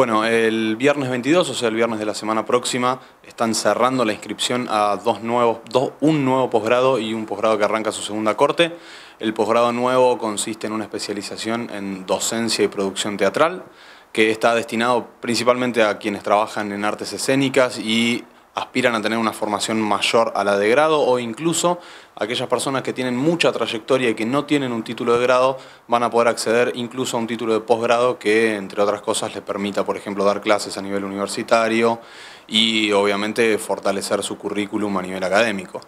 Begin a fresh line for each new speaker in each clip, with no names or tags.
Bueno, el viernes 22, o sea, el viernes de la semana próxima, están cerrando la inscripción a dos nuevos, dos, un nuevo posgrado y un posgrado que arranca su segunda corte. El posgrado nuevo consiste en una especialización en docencia y producción teatral, que está destinado principalmente a quienes trabajan en artes escénicas y aspiran a tener una formación mayor a la de grado o incluso aquellas personas que tienen mucha trayectoria y que no tienen un título de grado van a poder acceder incluso a un título de posgrado que, entre otras cosas, les permita, por ejemplo, dar clases a nivel universitario y, obviamente, fortalecer su currículum a nivel académico.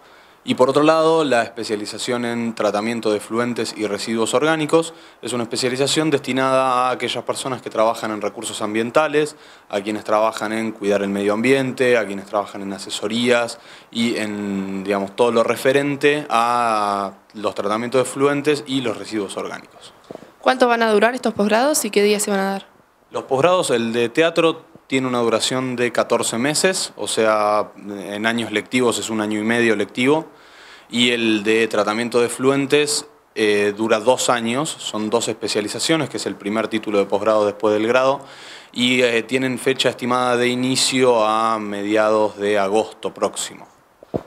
Y por otro lado, la especialización en tratamiento de fluentes y residuos orgánicos es una especialización destinada a aquellas personas que trabajan en recursos ambientales, a quienes trabajan en cuidar el medio ambiente, a quienes trabajan en asesorías y en digamos, todo lo referente a los tratamientos de fluentes y los residuos orgánicos. ¿Cuánto van a durar estos posgrados y qué días se van a dar? Los posgrados, el de teatro tiene una duración de 14 meses, o sea, en años lectivos es un año y medio lectivo y el de tratamiento de fluentes eh, dura dos años, son dos especializaciones, que es el primer título de posgrado después del grado, y eh, tienen fecha estimada de inicio a mediados de agosto próximo.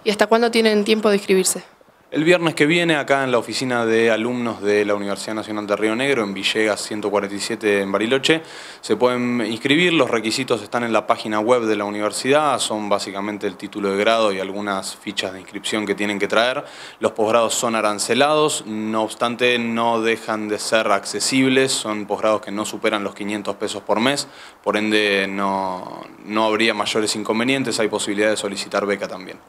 ¿Y hasta cuándo tienen tiempo de inscribirse? El viernes que viene, acá en la oficina de alumnos de la Universidad Nacional de Río Negro, en Villegas 147 en Bariloche, se pueden inscribir, los requisitos están en la página web de la universidad, son básicamente el título de grado y algunas fichas de inscripción que tienen que traer. Los posgrados son arancelados, no obstante no dejan de ser accesibles, son posgrados que no superan los 500 pesos por mes, por ende no, no habría mayores inconvenientes, hay posibilidad de solicitar beca también.